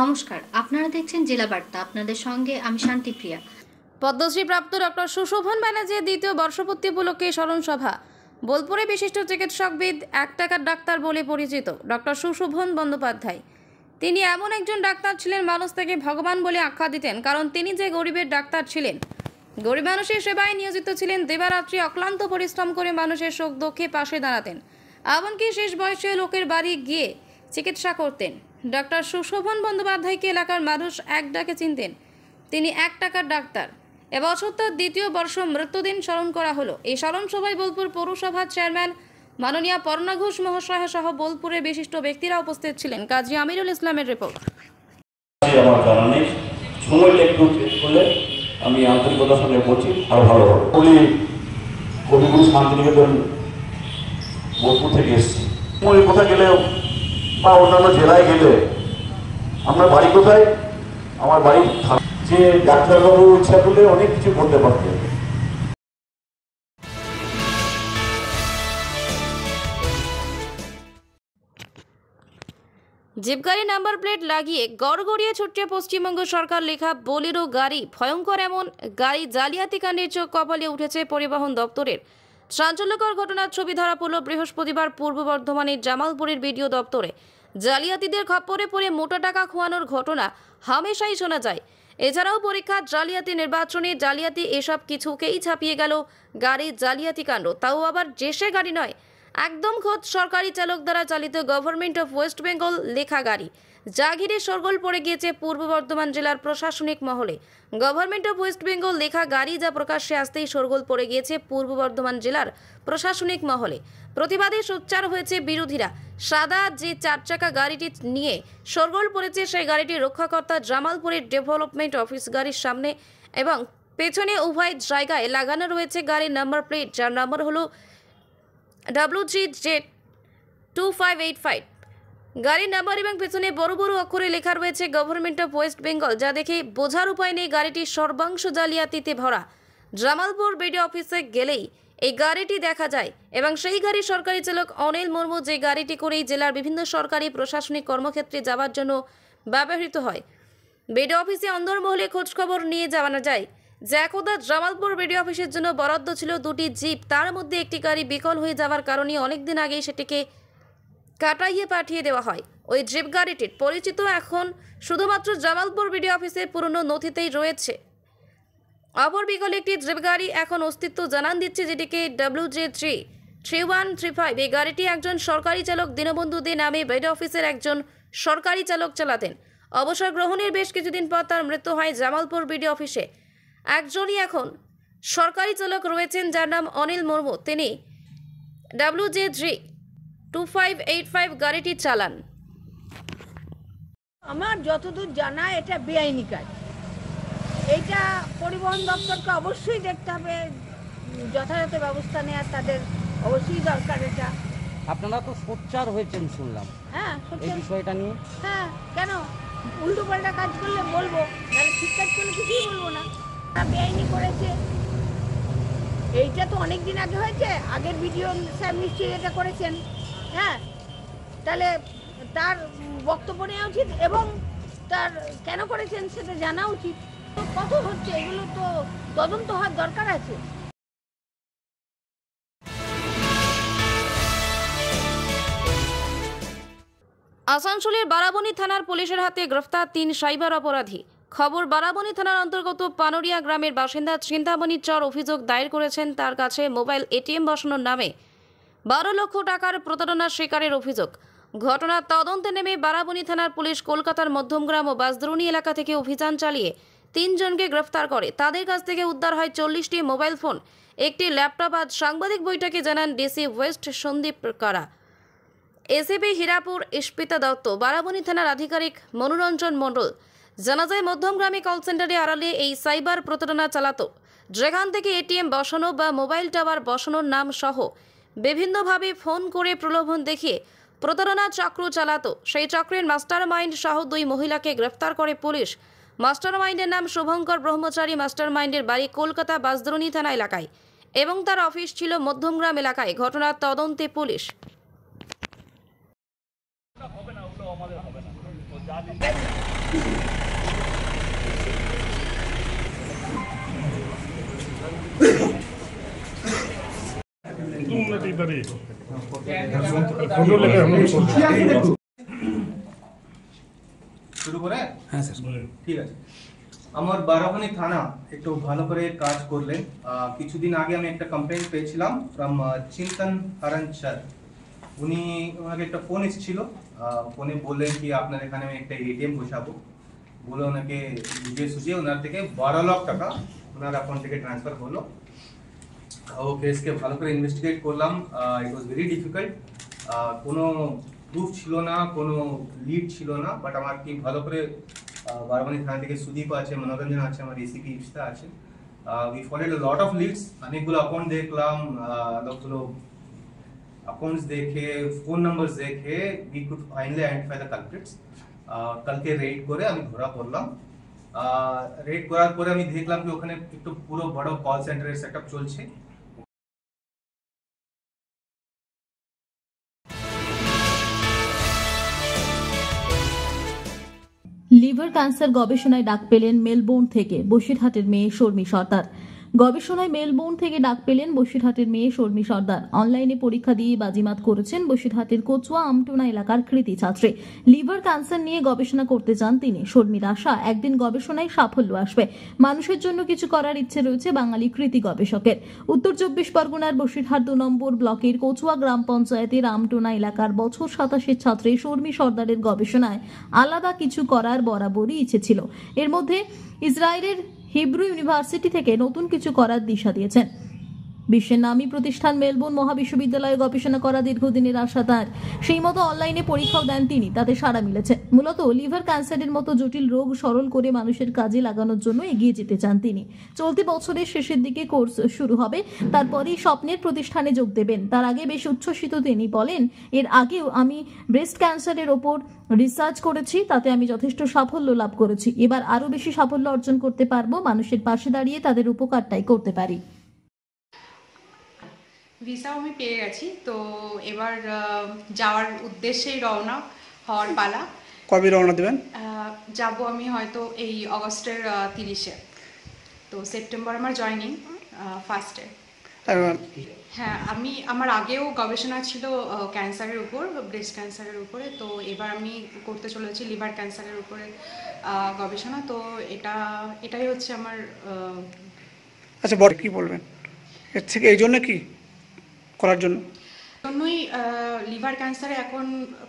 নমস্কার আপনারা দেখছেন জেলা বার্তা আপনাদের সঙ্গে আমি শান্তিপ্রিয়া পদ্মশ্রীপ্রাপ্ত ডক্টর সুশোভন ব্যানার্জির দ্বিতীয় বর্ষপূর্তি উপলক্ষে স্মরণ সভা বোলপুরে বিশিষ্ট চিকিৎসকবিদ এক টাকার ডাক্তার বলে পরিচিত ডক্টর সুশোভন বন্দ্যোপাধ্যায় তিনি এমন একজন ডাক্তার ছিলেন মানুষ থেকে ভগবান বলে আখ্যা দিতেন কারণ তিনি যে গরিবের ডাক্তার ছিলেন গরিব মানুষের সেবায় নিয়োজিত ছিলেন দেবারাত্রি অক্লান্ত পরিশ্রম করে মানুষের শোক দক্ষে পাশে দাঁড়াতেন এমনকি শেষ বয়সে লোকের বাড়ি গিয়ে চিকিৎসা করতেন ডক্টর সুশোভন বন্দ্যোপাধ্যায়কে এলাকার মানুষ এক ডাকে চিনতেন তিনি এক টাকার ডাক্তার এবছর তার দ্বিতীয় বর্ষ মৃত্যুদিন স্মরণ করা হলো এই স্মরণ সভায় বোলপুর পৌরসভার চেয়ারম্যান মাননীয়া পর্ণা ঘোষ মহাশয় সহ বোলপুরের বিশিষ্ট ব্যক্তিরা উপস্থিত ছিলেন কাজী আমিরুল ইসলামের রিপোর্ট আমি আন্তরিকতার সঙ্গে বলছি ভালো উনি কবিগুরু শান্তিনিকেতন বোলপুর থেকে এসেছি কোথায় গেলেও বা অন্যান্য জেলায় গেলে আমরা বাড়ি কোথায় আমার বাড়ি যে ডাক্তারবাবু ইচ্ছা করলে অনেক কিছু করতে পারতেন জিপ গাড়ি নাম্বার প্লেট লাগিয়ে গড় গড়িয়ে ছুটছে পশ্চিমবঙ্গ সরকার লেখা বলিরো গাড়ি ভয়ঙ্কর এমন গাড়ি জালিয়াতি কাণ্ডের চোখ কপালে উঠেছে পরিবহন দপ্তরের চাঞ্চল্যকর ঘটনার ছবি ধরা পড়ল বৃহস্পতিবার পূর্ব বর্ধমানের জামালপুরের বিডিও দপ্তরে জালিয়াতিদের খপ্পরে পড়ে মোটা টাকা খোয়ানোর ঘটনা হামেশাই শোনা যায় এছাড়াও পরীক্ষা জালিয়াতি নির্বাচনে জালিয়াতি এসব কিছুকেই ছাপিয়ে গেল গাড়ি জালিয়াতি কাণ্ড তাও আবার জেসে গাড়ি নয় একদম খোদ সরকারি চালক দ্বারা চালিত গভর্নমেন্ট অফ ওয়েস্ট বেঙ্গল লেখা গাড়ি যা ঘিরে সরগোল পড়ে গিয়েছে পূর্ব বর্ধমান জেলার প্রশাসনিক মহলে গভর্নমেন্ট অফ ওয়েস্ট বেঙ্গল লেখা গাড়ি যা প্রকাশ্যে আসতেই সরগোল পড়ে গিয়েছে পূর্ব বর্ধমান জেলার প্রশাসনিক মহলে প্রতিবাদে সোচ্চার হয়েছে বিরোধীরা সাদা যে চার চাকা গাড়িটি নিয়ে সরগোল পড়েছে সেই গাড়িটি রক্ষাকর্তা জামালপুরের ডেভেলপমেন্ট অফিস গাড়ির সামনে এবং পেছনে উভয় জায়গায় লাগানো রয়েছে গাড়ির নাম্বার প্লেট যার নাম্বার হলো G Z two five eight five গাড়ির নাম্বার এবং পেছনে বড় বড় অক্ষরে লেখা রয়েছে গভর্নমেন্ট অফ ওয়েস্ট বেঙ্গল যা দেখে বোঝার উপায় নেই গাড়িটি সর্বাংশ জালিয়াতিতে ভরা জামালপুর বিডি অফিসে গেলেই এই গাড়িটি দেখা যায় এবং সেই গাড়ি সরকারি চালক অনিল মুর্মু যে গাড়িটি করেই জেলার বিভিন্ন সরকারি প্রশাসনিক কর্মক্ষেত্রে যাওয়ার জন্য ব্যবহৃত হয় বিডি অফিসে অন্দরমহলে খোঁজখবর নিয়ে যাওয়ানো যায় জ্যাকোদা জামালপুর বিডিও অফিসের জন্য বরাদ্দ ছিল দুটি জিপ তার মধ্যে একটি গাড়ি বিকল হয়ে যাওয়ার কারণে অনেকদিন আগেই সেটিকে কাটাইয়ে পাঠিয়ে দেওয়া হয় ওই জিপ গাড়িটির পরিচিত এখন শুধুমাত্র জামালপুর বিডিও অফিসের পুরনো নথিতেই রয়েছে অপর বিকল একটি জিপ গাড়ি এখন অস্তিত্ব জানান দিচ্ছে যেটিকে W J three three one three five এই গাড়িটি একজন সরকারি চালক দীনবন্ধু দে নামে বেড অফিসের একজন সরকারি চালক চালাতেন অবসর গ্রহণের বেশ কিছুদিন পর তার মৃত্যু হয় জামালপুর বিডিও অফিসে একজনই এখন সরকারি চালক রয়েছেন যার নাম অনিল মুর্মু তিনি W J three two five eight five গাড়িটি চালান আমার যতদূর জানা এটা বেআইনি কাজ এইটা পরিবহন দপ্তরকে অবশ্যই দেখতে হবে যথাযথ ব্যবস্থা নেওয়ার তাদের অবশ্যই দরকার এটা আপনারা তো সোচ্চার হয়েছেন শুনলাম হ্যাঁ এই নিয়ে হ্যাঁ কেন উল্টো পাল্টা কাজ করলে বলবো তাহলে করলে কিছুই বলবো না বেআইনি করেছে এইটা তো অনেক দিন আগে হয়েছে আগের ভিডিও স্যার নিশ্চয়ই এটা করেছেন হ্যাঁ তাহলে তার বক্তব্য নেওয়া উচিত এবং তার কেন করেছেন সেটা জানা উচিত তো কত হচ্ছে এগুলো তো তদন্ত হওয়ার দরকার আছে আসানসোলের বারাবণী থানার পুলিশের হাতে গ্রেফতার তিন সাইবার অপরাধী খবর বারাবণী থানার অন্তর্গত পানরিয়া গ্রামের বাসিন্দা চিন্তামণি চর অভিযোগ দায়ের করেছেন তার কাছে মোবাইল এটিএম বসানোর নামে বারো লক্ষ টাকার প্রতারণার শিকারের অভিযোগ ঘটনা তদন্তে নেমে বারাবণী থানার পুলিশ কলকাতার মধ্যমগ্রাম ও বাসদ্রোণী এলাকা থেকে অভিযান চালিয়ে তিনজনকে গ্রেফতার করে তাদের কাছ থেকে উদ্ধার হয় চল্লিশটি মোবাইল ফোন একটি ল্যাপটপ আজ সাংবাদিক বৈঠকে জানান DC west Sandeep Kara ACP Hirapur Ispita Dutta Barabani থানার আধিকারিক মনোরঞ্জন মণ্ডল জানা যায় মধ্যমগ্রামে কল সেন্টারে আড়ালে এই সাইবার প্রতারণা চালাতো যেখান থেকে এটিএম বসানো বা মোবাইল টাওয়ার বসানোর নাম সহ বিভিন্নভাবে ফোন করে প্রলোভন দেখিয়ে প্রতারণা চক্র চালাতো সেই চক্রের মাস্টার মাইন্ড সহ দুই মহিলাকে গ্রেফতার করে পুলিশ মাস্টার মাইন্ডের নাম শুভঙ্কর ব্রহ্মচারী মাস্টার মাইন্ডের বাড়ি কলকাতা বাসদ্রোণী থানা এলাকায় এবং তার অফিস ছিল মধ্যমগ্রাম এলাকায় ঘটনার তদন্তে পুলিশ হবে না ওগুলো আমাদের হবে না হ্যাঁ, আমার বারাবানি থানা একটু ভালো করে কাজ করলেন কিছুদিন আগে আমি একটা কমপ্লেন পেয়েছিলাম ফ্রম চিন্তন হারান স্যার উনি ওনাকে একটা ফোন এসেছিল ফোনে বললেন কি আপনার এখানে আমি একটা এটিএম বসাবো বলে ওনাকে বুঝিয়ে সুঝিয়ে ওনার থেকে বারো লাখ টাকা ওনার অ্যাকাউন্ট থেকে ট্রান্সফার করলো ওকে এসকে ভালো করে ইনভেস্টিগেট করলাম ইট ওয়াজ ভেরি ডিফিকাল্ট কোনো প্রুফ ছিল না কোনো লিড ছিল না বাট আমার টিম ভালো করে বারবানি থানা থেকে সুদীপ আছে মনোরঞ্জন আছে আমার এসিপি ইফতা আছে we followed lot of leads অনেকগুলো অ্যাকাউন্ট দেখলাম অনেকগুলো অ্যাকাউন্টস দেখে ফোন নাম্বার দেখে we could finally identify the culprits কালকে রেড করে আমি ঘোরা করলাম রেড করার পরে আমি দেখলাম যে ওখানে একটু পুরো বড় কল সেন্টারের সেট চলছে লিভার ক্যান্সার গবেষণায় ডাক পেলেন মেলবোর্ন থেকে বসিরহাটের মেয়ে শর্মী সর্দার গবেষণায় মেলবোর্ন থেকে ডাক পেলেন বসিরহাটের মেয়ে শর্মী সর্দার অনলাইনে পরীক্ষা দিয়ে বাজিমাত করেছেন বসিরহাটের কোচুয়া আমটোনা এলাকার কৃতি ছাত্রী লিভার ক্যান্সার নিয়ে গবেষণা করতে চান তিনি শর্মীর আশা একদিন গবেষণায় সাফল্য আসবে মানুষের জন্য কিছু করার ইচ্ছে রয়েছে বাঙালি কৃতি গবেষকের উত্তর চব্বিশ পরগনার বসিরহাট দু নম্বর ব্লকের কোচুয়া গ্রাম পঞ্চায়েতের আমটুনা এলাকার বছর সাতাশের ছাত্রী শর্মী সর্দারের গবেষণায় আলাদা কিছু করার বরাবরই ইচ্ছে ছিল এর মধ্যে ইসরায়েলের হিব্রু ইউনিভার্সিটি থেকে নতুন কিছু করার দিশা দিয়েছেন বিশ্বের নামী প্রতিষ্ঠান মেলবোর্ন মহাবিশ্ববিদ্যালয়ে গবেষণা করা দীর্ঘদিনের আশা তার সেই মতো অনলাইনে পরীক্ষাও দেন তিনি তাতে সাড়া মিলেছে মূলত লিভার ক্যান্সারের মতো জটিল রোগ সরল করে মানুষের কাজে লাগানোর জন্য এগিয়ে যেতে চান তিনি চলতি বছরের শেষের দিকে কোর্স শুরু হবে তারপরেই স্বপ্নের প্রতিষ্ঠানে যোগ দেবেন তার আগে বেশ উচ্ছ্বসিত তিনি বলেন এর আগেও আমি ব্রেস্ট ক্যান্সারের ওপর রিসার্চ করেছি তাতে আমি যথেষ্ট সাফল্য লাভ করেছি এবার আরও বেশি সাফল্য অর্জন করতে পারবো মানুষের পাশে দাঁড়িয়ে তাদের উপকারটাই করতে পারি ভিসাও আমি পেয়ে গেছি তো এবার যাওয়ার উদ্দেশ্যেই রওনা হওয়ার পালা কবে রওনা দেবেন যাব আমি হয়তো এই অগস্টের তিরিশে তো সেপ্টেম্বর আমার জয়নিং ফার্স্টে হ্যাঁ আমি আমার আগেও গবেষণা ছিল ক্যান্সারের উপর ব্রেস্ট ক্যান্সারের উপরে তো এবার আমি করতে চলেছি লিভার ক্যান্সারের উপরে গবেষণা তো এটা এটাই হচ্ছে আমার আচ্ছা বড় কি বলবেন এর থেকে এই জন্য কি করার জন্য জন্যই লিভার ক্যান্সারে এখন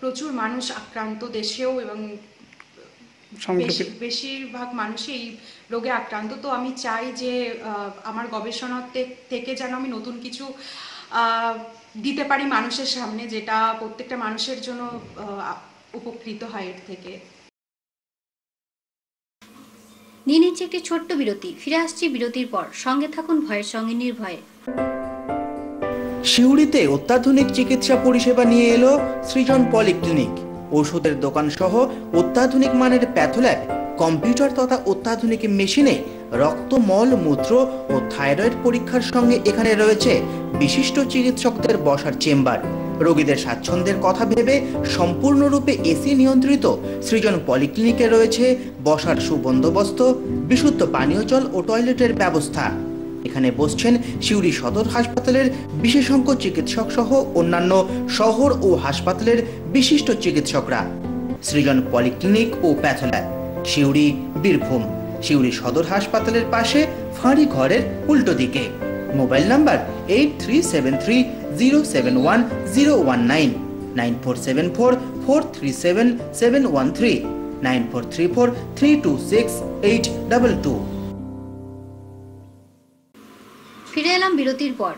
প্রচুর মানুষ আক্রান্ত দেশেও এবং বেশিরভাগ মানুষই এই রোগে আক্রান্ত তো আমি চাই যে আমার গবেষণা থেকে যেন আমি নতুন কিছু দিতে পারি মানুষের সামনে যেটা প্রত্যেকটা মানুষের জন্য উপকৃত হয় এর থেকে নিয়ে নিচ্ছে একটি ছোট্ট বিরতি ফিরে আসছি বিরতির পর সঙ্গে থাকুন ভয়ের সঙ্গে নির্ভয়ে সিউড়িতে অত্যাধুনিক চিকিৎসা পরিষেবা নিয়ে এলো সৃজন পলিক্লিনিক ওষুধের দোকান সহ অত্যাধুনিক মানের প্যাথোল্যাব কম্পিউটার তথা অত্যাধুনিক মেশিনে রক্ত মল মূত্র ও থাইরয়েড পরীক্ষার সঙ্গে এখানে রয়েছে বিশিষ্ট চিকিৎসকদের বসার চেম্বার রোগীদের স্বাচ্ছন্দ্যের কথা ভেবে সম্পূর্ণরূপে এসি নিয়ন্ত্রিত সৃজন পলিক্লিনিকে রয়েছে বসার সুবন্দোবস্ত বিশুদ্ধ পানীয় জল ও টয়লেটের ব্যবস্থা এখানে বসছেন সিউড়ি সদর হাসপাতালের বিশেষজ্ঞ চিকিৎসক সহ অন্যান্য শহর ও হাসপাতালের বিশিষ্ট চিকিৎসকরা সৃজন পলিক্লিনিক ও প্যাথোল্যাব সিউড়ি বীরভূম সিউড়ি সদর হাসপাতালের পাশে ফাঁড়ি ঘরের উল্টো দিকে mobile number eight three seven three zero seven one zero one nine nine four seven four four three seven seven one three nine four three four three two six eight double two বিরতির পর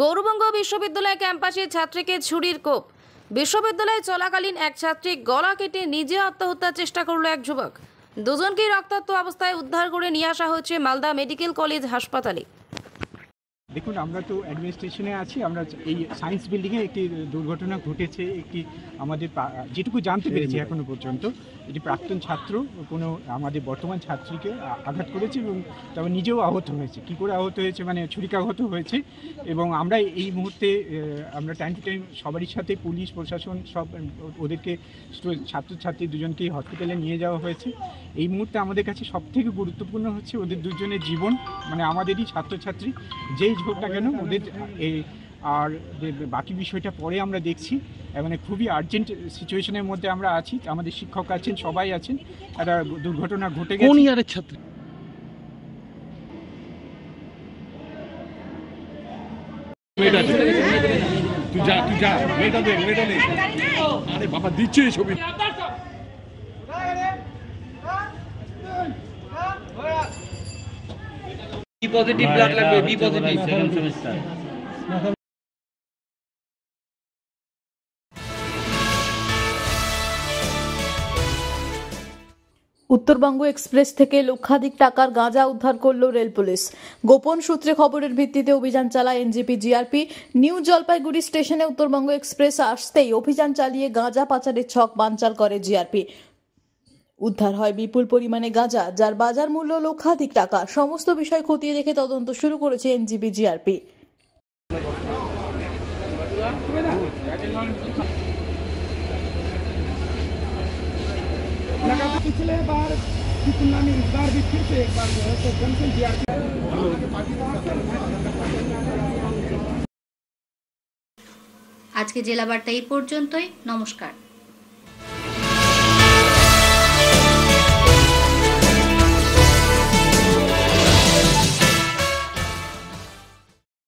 গৌরবঙ্গ বিশ্ববিদ্যালয় ক্যাম্পাসে ছাত্রীকে ছুরির কোপ বিশ্ববিদ্যালয়ে চলাকালীন এক ছাত্রী গলা কেটে নিজে আত্মহত্যার চেষ্টা করলো এক যুবক দুজনকেই রক্তাক্ত অবস্থায় উদ্ধার করে নিয়ে আসা হয়েছে মালদা মেডিকেল কলেজ হাসপাতালে দেখুন আমরা তো অ্যাডমিনিস্ট্রেশনে আছি আমরা এই সায়েন্স বিল্ডিংয়ে একটি দুর্ঘটনা ঘটেছে একটি আমাদের যেটুকু জানতে পেরেছি এখনো পর্যন্ত এটি প্রাক্তন ছাত্র কোনো আমাদের বর্তমান ছাত্রীকে আঘাত করেছে এবং তবে নিজেও আহত হয়েছে কী করে আহত হয়েছে মানে ছুরিকাহত হয়েছে এবং আমরা এই মুহূর্তে আমরা টাইম টু টাইম সবারই সাথে পুলিশ প্রশাসন সব ওদেরকে ছাত্রছাত্রী দুজনকেই হসপিটালে নিয়ে যাওয়া হয়েছে এই মুহূর্তে আমাদের কাছে সবথেকে গুরুত্বপূর্ণ হচ্ছে ওদের দুজনের জীবন মানে আমাদেরই ছাত্রছাত্রী যেই হোক কেন ওদের এই আর বাকি বিষয়টা পরে আমরা দেখছি মানে খুবই আর্জেন্ট সিচুয়েশনের মধ্যে আমরা আছি আমাদের শিক্ষক আছেন সবাই আছেন একটা দুর্ঘটনা ঘটে গেছে কোন ছাত্র তুই যা তুই যা মেয়েটা দে মেয়েটা নেই আরে বাবা দিচ্ছে ছবি পজিটিভ ব্লাড লাগবে B positive second semester Uttarbanga express থেকে লক্ষাধিক টাকার গাঁজা উদ্ধার করল রেল পুলিশ গোপন সূত্রে খবরের ভিত্তিতে অভিযান চালায় এনজিপি জিআরপি নিউ জলপাইগুড়ি স্টেশনে উত্তরবঙ্গ এক্সপ্রেস আসতেই অভিযান চালিয়ে গাঁজা পাচারের ছক বানচাল করে জিআরপি উদ্ধার হয় বিপুল পরিমাণে গাঁজা যার বাজার মূল্য লক্ষাধিক টাকা সমস্ত বিষয় খতিয়ে দেখে তদন্ত শুরু করেছে এনজিবি জিআরপি আজকে জেলা বার্তা এই পর্যন্তই নমস্কার